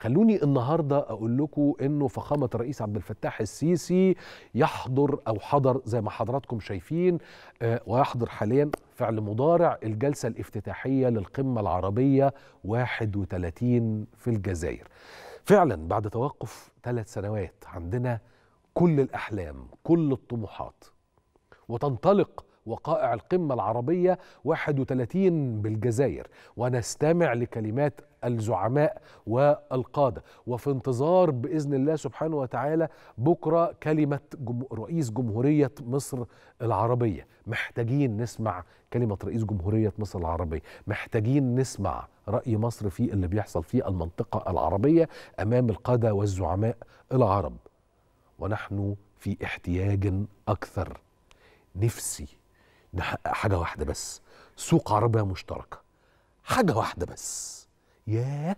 خلوني النهارده اقول لكم انه فخامه الرئيس عبد الفتاح السيسي يحضر او حضر زي ما حضراتكم شايفين آه، ويحضر حاليا فعل مضارع الجلسه الافتتاحيه للقمه العربيه 31 في الجزائر. فعلا بعد توقف ثلاث سنوات عندنا كل الاحلام، كل الطموحات وتنطلق وقائع القمة العربية 31 بالجزائر ونستمع لكلمات الزعماء والقادة وفي انتظار بإذن الله سبحانه وتعالى بكرة كلمة رئيس جمهورية مصر العربية محتاجين نسمع كلمة رئيس جمهورية مصر العربية محتاجين نسمع رأي مصر في اللي بيحصل في المنطقة العربية أمام القادة والزعماء العرب ونحن في احتياج أكثر نفسي نحقق حاجه واحده بس سوق عربيه مشتركه حاجه واحده بس ياه